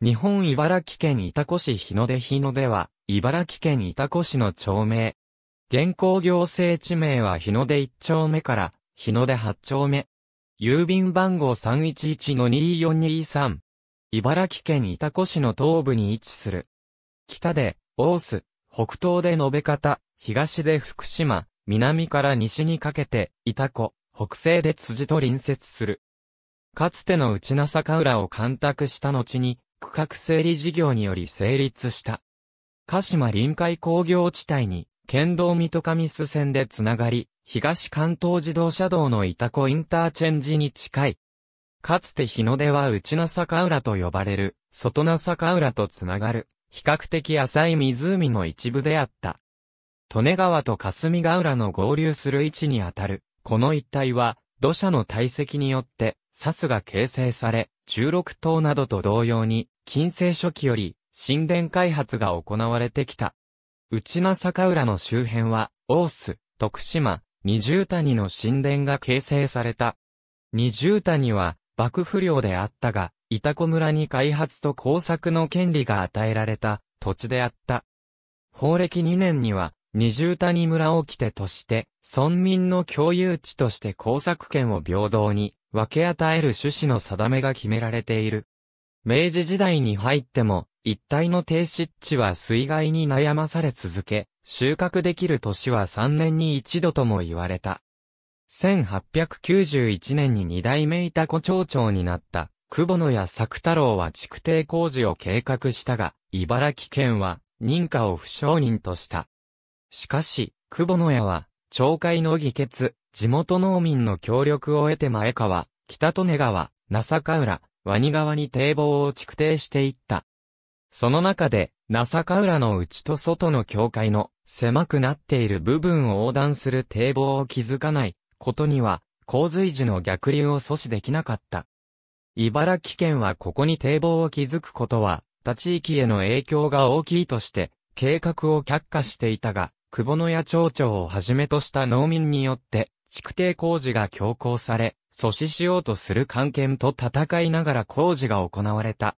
日本茨城県伊来市日の出日の出は、茨城県伊来市の町名。現行行政地名は日の出1丁目から、日の出8丁目。郵便番号311-2423。茨城県伊来市の東部に位置する。北で、大須、北東で延方、東で福島、南から西にかけて、潮来、北西で辻と隣接する。かつての内名坂浦を干拓した後に、区画整理事業により成立した。鹿島臨海工業地帯に、県道水戸上須線でつながり、東関東自動車道の板子インターチェンジに近い。かつて日の出は内名坂浦と呼ばれる、外名坂浦とつながる、比較的浅い湖の一部であった。利根川と霞ヶ浦の合流する位置にあたる、この一帯は、土砂の堆積によって、サスが形成され、十六島などと同様に、近世初期より、神殿開発が行われてきた。内名坂浦の周辺は、大須、徳島、二重谷の神殿が形成された。二重谷は、幕府領であったが、板子村に開発と工作の権利が与えられた土地であった。法暦2年には、二重谷村を起てとして、村民の共有地として工作権を平等に分け与える趣旨の定めが決められている。明治時代に入っても、一帯の低湿地は水害に悩まされ続け、収穫できる年は3年に一度とも言われた。1891年に二代目板子町長になった、久保野や作太郎は築堤工事を計画したが、茨城県は認可を不承認とした。しかし、久保野屋は町会の議決、地元農民の協力を得て前川、北利根川、那坂浦、ワニ川に堤防を築堤していった。その中で、那坂浦の内と外の境界の狭くなっている部分を横断する堤防を築かないことには、洪水時の逆流を阻止できなかった。茨城県はここに堤防を築くことは、他地域への影響が大きいとして、計画を却下していたが、久保の野町長をはじめとした農民によって、築堤工事が強行され、阻止しようとする官係と戦いながら工事が行われた。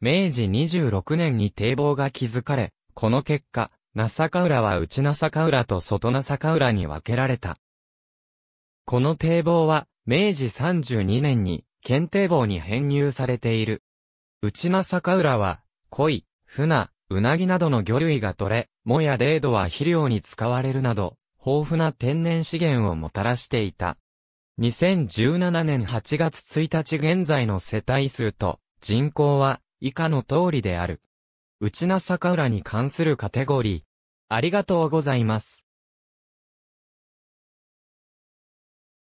明治26年に堤防が築かれ、この結果、那坂浦は内那坂浦と外那坂浦に分けられた。この堤防は、明治32年に、県堤防に編入されている。内那坂浦は、恋、船、うなぎなどの魚類が取れ、もやードは肥料に使われるなど、豊富な天然資源をもたらしていた。2017年8月1日現在の世帯数と人口は以下の通りである。内な坂浦に関するカテゴリー。ありがとうございます。